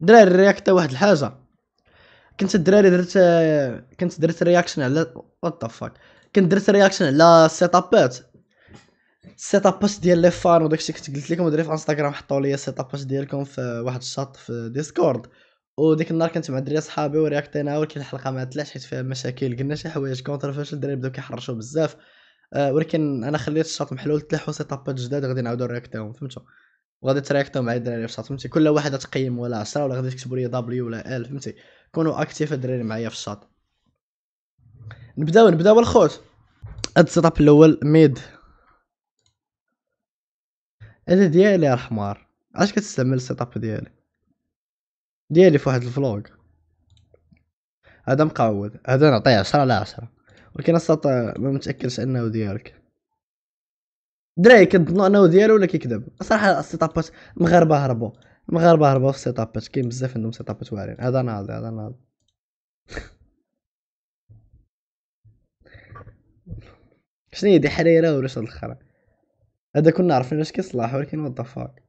دراري رياكت واحد الحاجه كنت الدراري درت كنت درت رياكشن على وات ذا فاك كنت درت رياكشن على السيت ابات السيت ابات ديال لي فان وداكشي كنت قلت لكم دري في انستغرام حطوا لي السيت ابات ديالكم في واحد الشاط في ديسكورد وديك النهار كنت مع دري صحابي ورياكتينا ولكن الحلقه ما طلعش حيت فيها مشاكل قلنا شي حوايج فاش الدراري بداو كيحرشوا بزاف آه، ولكن انا خليت الشاط محلول تلاحوا سيت ابات جداد غادي نعاودو رياكتيهم فهمتوا وغادي تريكتو مع الدراري في الشاط فهمتي كل واحد تقيم ولا 10 ولا غادي تكتبوا لي دبليو ولا ال فهمتي كونوا اكتيف الدراري معايا في الشاط نبداو نبداو الخوت هاد السيتاب الاول ميد هذا ديالي الحمار علاش كتستعمل السيتاب ديالي ديالي في واحد الفلوغ هذا مقود هذا نعطيه 10 على 10 ولكن السيتاب ما متاكدش انه ديالك دراري كنظنوا انه ديالو ولا كيكذب صراحه السيتابات المغاربه هربوا المغاربه هربوا في السيتابات كاين بزاف عندهم سيتابات واعرين هذا ناضي هذا ناضي شنو هي دي حريره ولا شنو الاخر هذا كنا عارفين اش كيصلح ولكن وات ذا فاك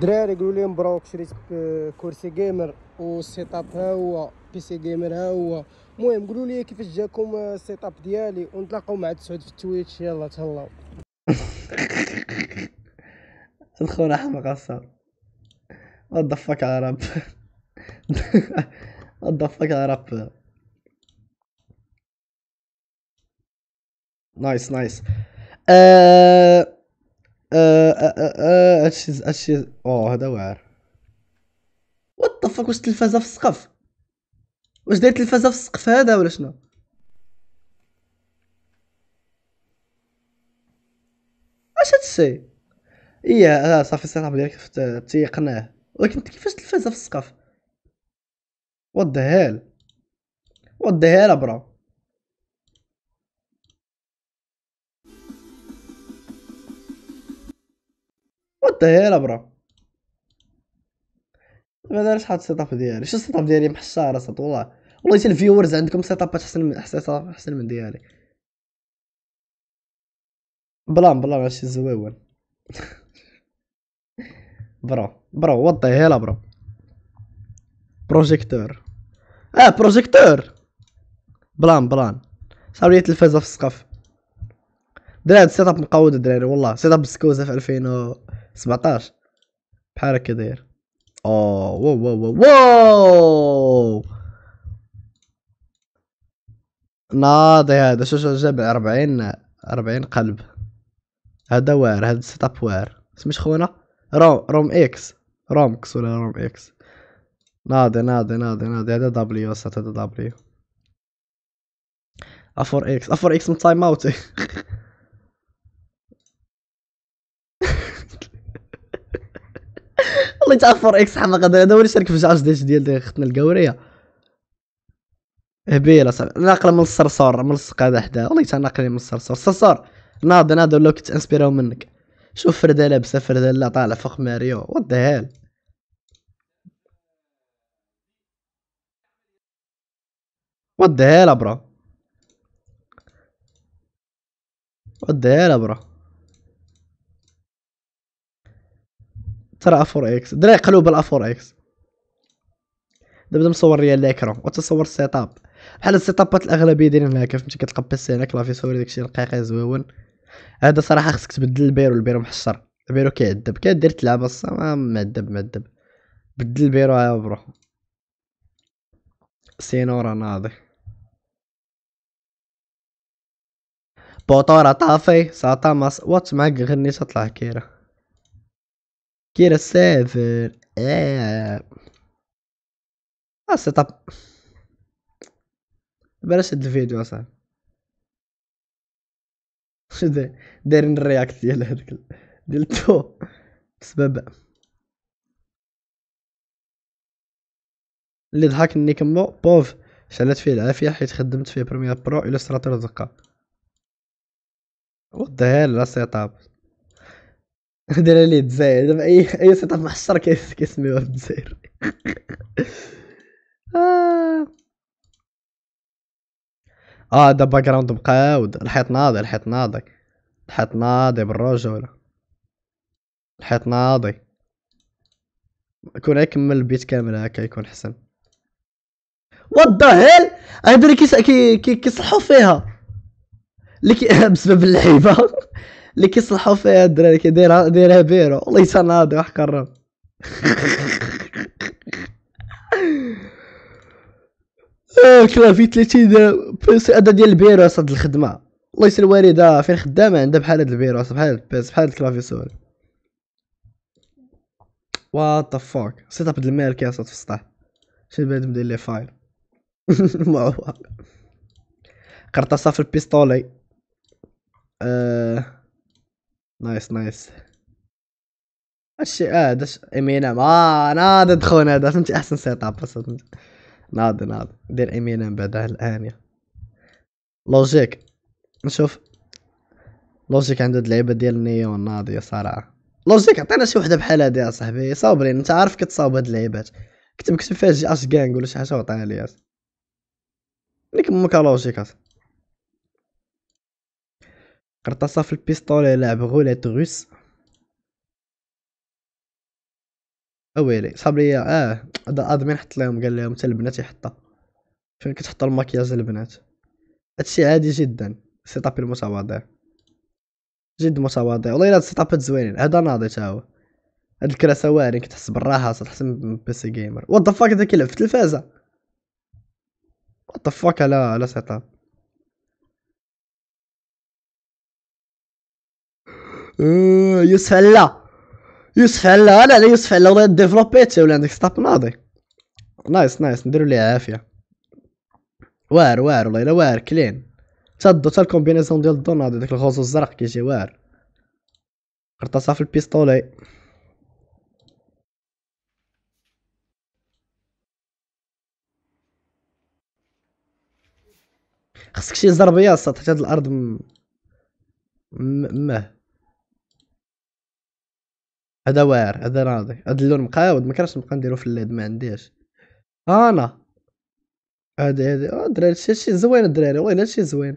دراري قولوا لي مبروك شريت كرسي جيمر والسيتاب ها هو بيسي جيمر ها هو المهم قولوا لي كيفاش جاكم آه، السيت اب ديالي ونتلاقاو مع تسعود في التويتش يلا تهلاو الخونة حمق الصاد وات ذا فاك عرب وات ذا فاك عرب نايس نايس هادشي هادشي اوه هذا واعر وات ذا فاك واش التلفازه في السقف واش داير التلفازه في السقف هذا ولا شنو اش هاد الشيء اي آه، صافي صراحه ديالك تيقناه ولكن كيفاش التلفازه في السقف وديها له وديها له برا وديها هيل برا ما دارش حاط السيت اب ديالي شو السيت اب ديالي محشاره صد والله والله حتى الفيورز عندكم سيتابات احسن من احسن احسن من ديالي بلان بلان هادشي زويون برو برو وطي هلا برو بروجيكتور اه بروجيكتور بلان بلان لي التلفازه في السقف دراري سيت اب مقود دراري والله سيت اب بسكوزه في 2017 بحال هكا داير اوه واو واو واو ناضي هذا شو شو جاب 40 40 قلب هذا وير هذا السيت اب وير سميت خونا روم روم اكس رومكس ولا روم اكس ناضي ناضي ناضي ناضي هذا دبليو سات هذا دبليو افور اكس افور اكس من تايم اوت والله تاع افور اكس حماق هذا هو اللي شارك في جاج ديال ديال اختنا القوريه هبيله صاحبي ناقله من الصرصور ملصقه هذا حدا والله تا ناقله من الصرصور صرصور ناض ناض كنت انسبيرو منك شوف فرده لابسه فرده لا طالع فوق ماريو وات ذا وات ذا برو وات برو ترى افور اكس دراي قلوب الافور اكس دابا مصور ريال الاكرون وتصور السيتاب بحال الاغلبيه ابات الاغلبيه كيف هكا فهمتي كتقبس هنا كلافيسوري داكشي رقيق زوين هذا صراحه خصك تبدل البيرو البيرو محشر البيرو كيعذب كدير تلعب الصا معذب معذب بدل البيرو يا برو سينو ناضي بوطورة طافي ساطامس وات معاك غني تطلع كيرا كيرا سافر ايه اه اب بلاش هاد الفيديو اصاحبي دايرين الرياكت ديال هذاك ديال تو بسبب اللي ضحك كمو بوف شعلت فيه العافيه حيت خدمت فيه بريمير برو سراتر دقه وديها لا سيتاب دير لي تزاير دابا اي اي سيتاب محشر كيسميوها تزاير الجزائر آه. اه دا باك جراوند مقاود الحيط ناضي الحيط ناضي الحيط ناضي بالرجولة الحيط ناضي كون يكمل البيت كامل هكا يكون حسن وات ذا هيل هادو لي كيصلحوا فيها اللي كي بسبب اللعيبه اللي كيصلحوا فيها الدراري كيديرها دايرها بيرو والله ناضي وحق الرب كلافي 30 بيس هذا ديال الفيروس هاد الخدمه الله يسر الوالده فين خدامه عندها بحال هاد الفيروس بحال هاد البيس بحال هاد الكلافيسور وات ذا فوك سيت اب الماركه يا صوت في السطح شنو بنادم داير ليه فاير معوق قرطاسه في البيستولي آه، نايس نايس هادشي اه هذا ايمينا ما آه، انا هذا دخون هذا فهمتي احسن سيت اب فهمتي ناضي ناضي دير ايميلا من بعدها لوجيك نشوف لوجيك عنده اللعيبه ديال النيه ناضيه صراحه لوجيك عطينا شي وحده بحال هادي اصاحبي صابرين انت عارف كتصاوب هاد اللعيبات كتب كتب فيها جي اش كان ولا شي حاجه وعطيها لي ليك مكا لوجيك قرطاسه في البيستولي يلعب غولات غوس ويلي صحاب ليا اه هاد مين حط لهم قال لهم حتى البنات يحطها فين كتحط المكياج البنات هادشي عادي جدا سيتاب المتواضع جد متواضع والله الا هاد السيتابات زوينين هذا ناضي تا هو هاد الكراسه واعرين كتحس بالراحه تحسن من بيسي جيمر وات ذا فاك داك يلعب في التلفازه وات ذا فاك على على سيتاب يسهل لا يوسف علا لا لا يوسف علا ولا ديفلوبي حتى ولا عندك ستاب ناضي نايس نايس نديرو ليه عافيه وار وار والله الا وار كلين تا الضو تا الكومبينيزون ديال الضو ناضي داك الغوز الزرق كيجي وار قرطاسه في البيستولي خصك شي زربيه السطح حتى الارض م... م... مه هذا واعر هذا راضي هذا اللون مقاود ما كرهتش نبقى نديرو في الليد ما عنديش انا هادي هادي اه الدراري شي زوين الدراري وين هادشي زوين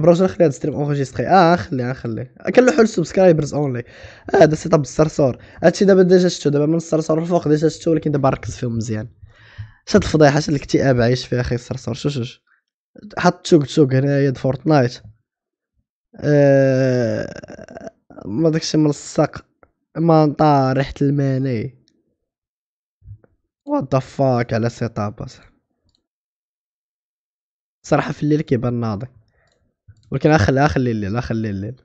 بروجي خلي هاد ستريم اونجيستري اه خليه آه، خليه كنلوحو السبسكرايبرز اونلي هذا آه سيت اب الصرصور هادشي دابا ديجا شفتو دابا من الصرصور الفوق ديجا شفتو ولكن دابا ركز فيهم مزيان شاد الفضيحه شاد الاكتئاب عايش فيها اخي الصرصور شو شو حط تشوك تشوك هنايا فورتنايت آه، ما داكشي ملصق ما نطار ريحة الماني وات فاك على سيطاب صراحة في الليل كيبان ناضي ولكن اخلي اخلي الليل اخلي الليل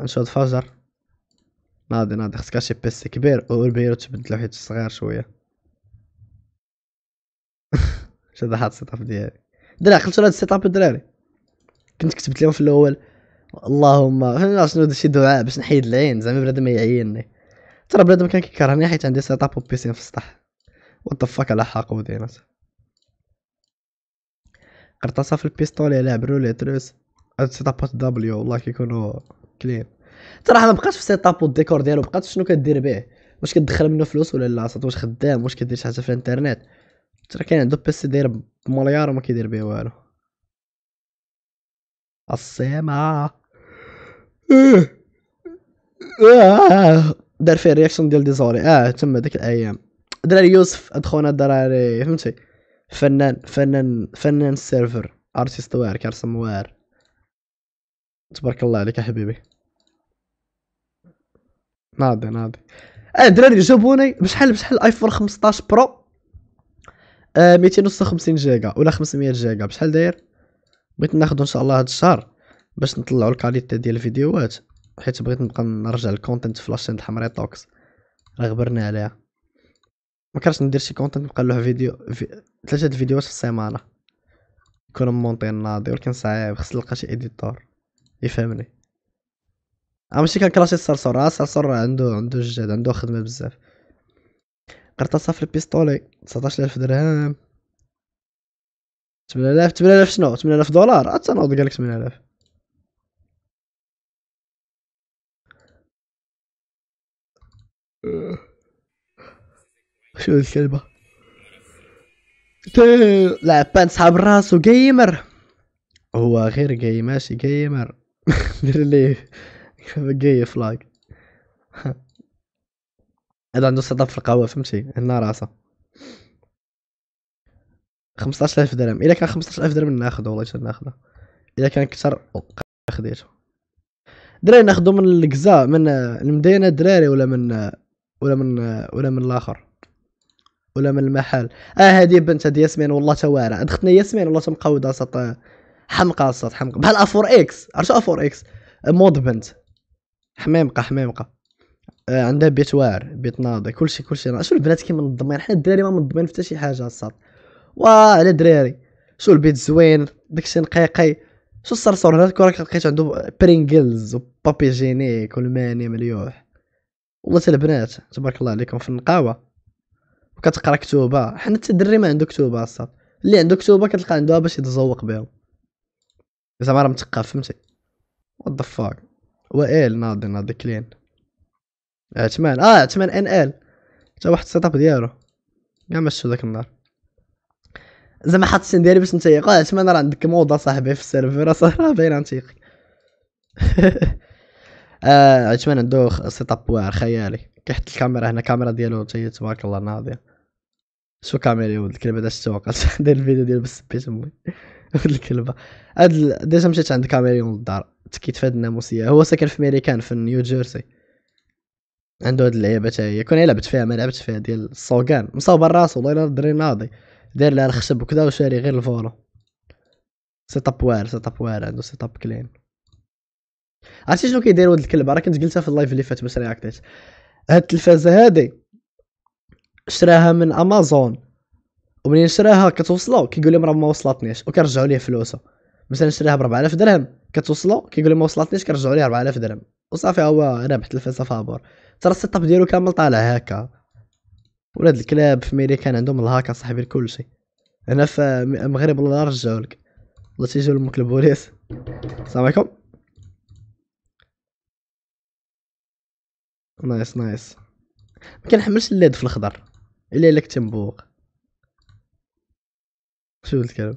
نشوف فجر ناضي ناضي خصك شي بيسي كبير والبيرو تبدلو حيت صغير شوية شاد حاط سيتاب ديالي دراري خلتو هاد السيتاب الدراري كنت كتبت لهم في الاول اللهم شنو شنو شي دعاء باش نحيد العين زعما بنادم ما يعيني ترى بنادم كان كيكرهني حيت عندي سيتاب بيسين في السطح وطفاك على حاقو دينات قرطاسة في البيستولي على برولي تروس هاد سيتابات دبليو والله كيكونوا كلين ترى ما بقاش في سيتاب والديكور ديالو بقات شنو كدير به واش كتدخل منه فلوس ولا لا واش خدام واش كدير شي حاجه في الانترنت ترى كاين عنده بيسي داير بمليار وما كيدير به والو السمع آه. دار فيه الرياكشن ديال ديزوري اه تما ديك الايام دراري يوسف ادخونا دراري فهمتي فنان فنان فنان سيرفر ارتيست واعر كارسم واعر تبارك الله عليك حبيبي ناضي ناضي اه دراري جابوني بشحال بشحال ايفون 15 برو آه وخمسين جيجا ولا 500 جيجا بشحال داير بغيت ناخذ ان شاء الله هاد الشهر باش نطلعوا الكاليتي ديال الفيديوهات حيت بغيت نبقى نرجع الكونتنت في لاشين الحمري توكس راه غبرنا عليها ما كرهتش ندير شي كونتنت نبقى له فيديو في... ثلاثه الفيديوهات في السيمانه يكونوا مونطين ناضي ولكن صعيب خص نلقى شي اديتور يفهمني ماشي كان كلاسي الصرصور آه، راه الصرصور عنده عنده جد عنده خدمه بزاف قرطاسه في البيستولي 19000 درهم 8000 8000 شنو 8000 دولار حتى نوض قال لك 8000 شو الكلبه لا بان صاحب الراس وجيمر هو غير جاي ماشي جيمر دير لي جاي فلاج هذا عنده صدف في القهوه فهمتي هنا راسه 15000 درهم الا كان 15000 درهم ناخدو والله حتى ناخدو الا كان كثر خديتو دراري ناخدو من الكزا من المدينه دراري ولا من ولا من ولا من الاخر ولا من المحل اه هذه بنت هذه ياسمين والله تا واعره دختنا ياسمين والله مقاودة صط حمقى صط حمقى بحال افور اكس عرفتو افور اكس مود بنت حميمقه حميمقه آه عندها بيت واعر بيت ناضي كلشي كلشي شو البنات كيما منظمين حنا الدراري ما منظمين حتى شي حاجه الصاد وا على دراري شو البيت زوين داكشي نقيقي شو الصرصور هنا راك لقيت عنده برينجلز وبابي جينيك والماني مليوح والله تا البنات تبارك الله عليكم في النقاوه وكتقرا كتوبه حنا حتى الدري ما عنده كتوبه اصلا اللي عنده كتوبه كتلقى عندها باش يتزوق بهم زعما راه مثقف فهمتي وات ذا فاك وائل ناضي ناضي كلين عثمان اه عثمان ان ال تا واحد السيتاب ديالو كاع ما شفتو داك النهار زعما حاط السن ديالي باش نتيق اه عثمان راه عندك موضه صاحبي في السيرفر راه باينة نتيق آه عثمان عنده سيت اب واعر خيالي كيحط الكاميرا هنا الكاميرا ديالو تاهي تبارك الله ناضيه شو كاميرا ولد الكلبه داش توقع داير الفيديو ديال بالسبيت امي ولد الكلبه هاد ديجا مشيت عند كاميريون للدار تكيت في هاد الناموسيه هو ساكن في ميريكان في نيو جيرسي عندو هاد اللعيبه تاهي هي كون لعبت فيها ما لعبت فيها ديال الصوكان مصاوبة راسو والله الا الدري ناضي داير لها الخشب وكذا وشاري غير الفولو سيت اب واعر سيت اب واعر عنده سيت اب كلين عرفتي شنو كيدير ولد الكلب راه كنت قلتها في اللايف اللي فات باش رياكتيت هاد التلفازه هادي شراها من امازون ومنين شراها كتوصلو كيقول لهم راه ما وصلتنيش وكيرجعوا ليه فلوسه مثلا شراها ب 4000 درهم كتوصلو كيقول لهم ما وصلتنيش كيرجعوا ليه 4000 درهم وصافي هو ربح تلفازه فابور ترى السيت اب ديالو كامل طالع هكا ولاد الكلاب في ميريكان عندهم الهاكا صاحبي لكل شيء هنا في المغرب الله رجعوا لك الله تيجيو لمك البوليس السلام عليكم نايس نايس ما كنحملش اللاد في الخضر الا الا كنت مبوق شو الكلام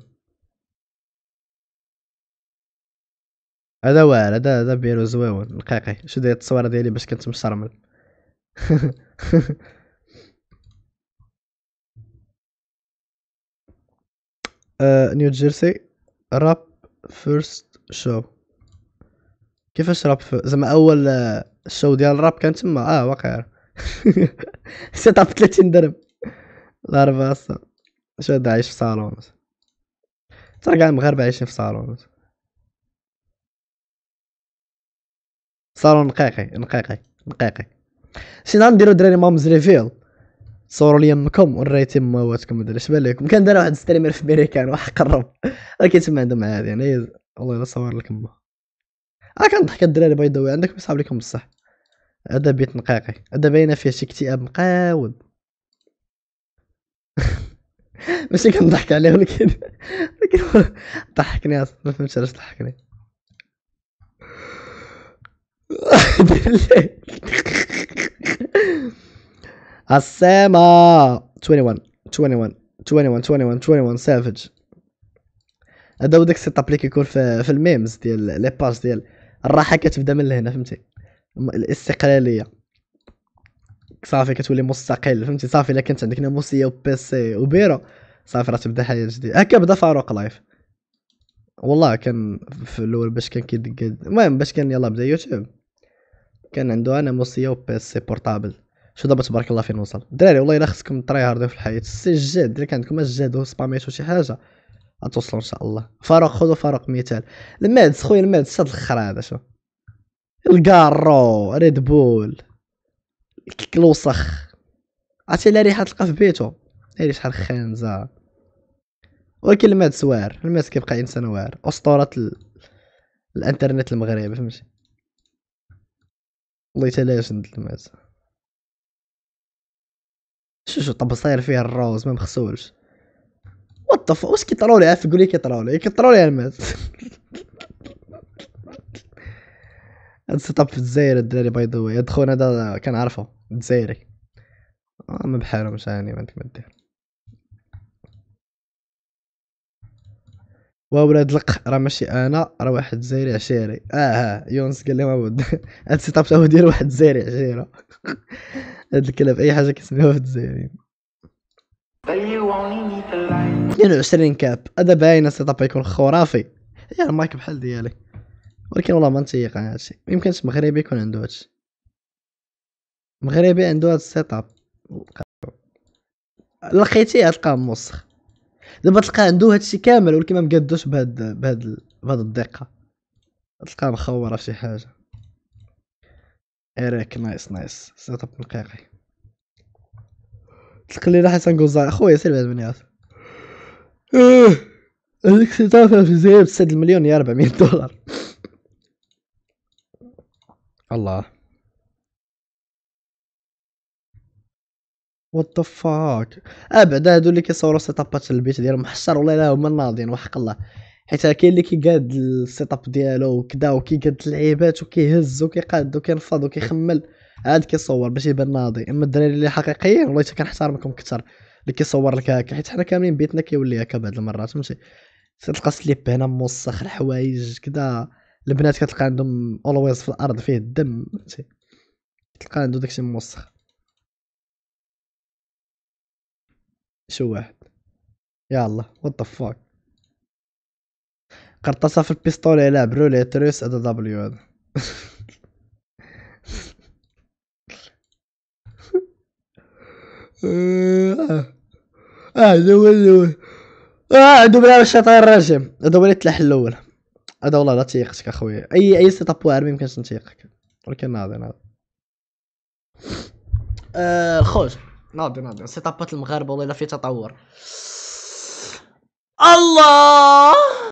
هذا واعر هذا هذا بيرو زواون نقيقي شو داير التصويره ديالي باش كنت مشرمل نيو جيرسي راب فيرست شو كيفاش راب زعما اول شو آه، ديال الراب كان تما اه واقع سيت اب 30 درهم الاربعه اصلا اش عايش في صالون ترى كاع المغاربه عايشين في صالون صالون نقيقي نقيقي نقيقي شي نديرو دراري مامز ريفيل صوروا لي امكم وريتي مواتكم هذا اش بالكم كان دار واحد ستريمر في امريكان واحد قرب راه كيتسمى عندهم عادي يعني والله الا صور لك امه راه كنضحك الدراري باي دوي عندك بصحاب ليكم بصح هذا بيت نقاقي هذا باينه فيه شي اكتئاب مقاود ماشي كنضحك عليه ولكن ولكن ضحكني ما فهمتش علاش ضحكني السماء 21 21 21 21 21 سافج هذا هو داك كيكون في, في الميمز ديال لي باج ديال الراحه كتبدا من لهنا فهمتي الاستقلاليه صافي كتولي مستقل فهمتي صافي الا كانت عندك ناموسيه وبيسي وبيرو صافي راه تبدا حياه جديده هكا بدا فاروق لايف والله كان في الاول باش كان كيدق المهم باش كان يلا بدا يوتيوب كان عنده ناموسيه وبيسي بورتابل شو دابا تبارك الله فين وصل الدراري والله الا خصكم تراي هاردو في الحياه السجاد درك عندكم الجاد وسباميتو شي حاجه غتوصلوا ان شاء الله فاروق خذوا فاروق مثال المادس خويا المادس هاد الخرا هذا شو الكارو ريد بول الوسخ عرفتي لا ريحه تلقى في بيتو هادي شحال خانزه ولكن الماد سوار الماس كيبقى انسان واعر اسطوره ال... الانترنت المغربي فهمتي والله يتلاشى ندلمات شو شو طب صاير فيها الروز ما مغسولش وات واش كيطراو لي إيه، آه، عارف قول لي كيطراو لي كيطراو لي الماس هاد سيتاب في الجزائر الدراري باي ذا واي هاد خونا هذا كنعرفو جزائري ما بحالهمش هاني ما عندك ما دير ولاد الق راه ماشي انا راه واحد زيري عشيري اه يونس قال ما بود هاد السيتاب تاعو ديال واحد زيري عشيره هاد الكلاب اي حاجه كيسميوها في الجزائريين 22 كاب هذا باين السيتاب يكون خرافي هي المايك بحال ديالي ولكن والله ما نتيق على هادشي ميمكنش مغربي يكون عنده هادشي مغربي عنده هاد السيتاب لقيتيه غتلقاه موسخ دابا تلقى عنده هادشي كامل ولكن ما مقادوش بهاد بهاد بهاد الدقه تلقاه مخور في شي حاجه اريك نايس نايس سيت اب دقيقي تلقى لينا حسن قوزا اخويا سير بعد من ياس آه، هذيك اب في زيب سد المليون يا 400 دولار الله وات فاك ابدا هادو اللي كيصوروا سيتابات البيت ديالهم محشر والله لا هما ناضين وحق الله حيت كاين اللي كيقاد السيتاب ديالو وكدا وكيقاد اللعيبات وكيهز وكيقاد وكينفض وكيخمل عاد كيصور باش يبان ناضي اما الدراري اللي حقيقيين والله حتى كنحترمكم كثر اللي كيصور لك هكا حيت حنا كاملين بيتنا كيولي هكا بعض المرات فهمتي تلقى سليب هنا موسخ الحوايج كدا البنات كتلقى عندهم اولويز في الارض فيه الدم فهمتي تلقى عنده داكشي موسخ شو واحد يلا وات ذا فاك قرطاسه في البيستول يلعب روليتروس هذا دبليو هذا اه الاول الاول اه عندو بلا الشيطان الرجيم هذا هو اللي تلاح الاول هذا والله لا تيقتك اخويا اي اي سيت اب واعر ميمكنش نتيقك ولكن ناضي ناضي الخوج آه، ناضي ناضي سيتابات المغاربه والله الا في تطور الله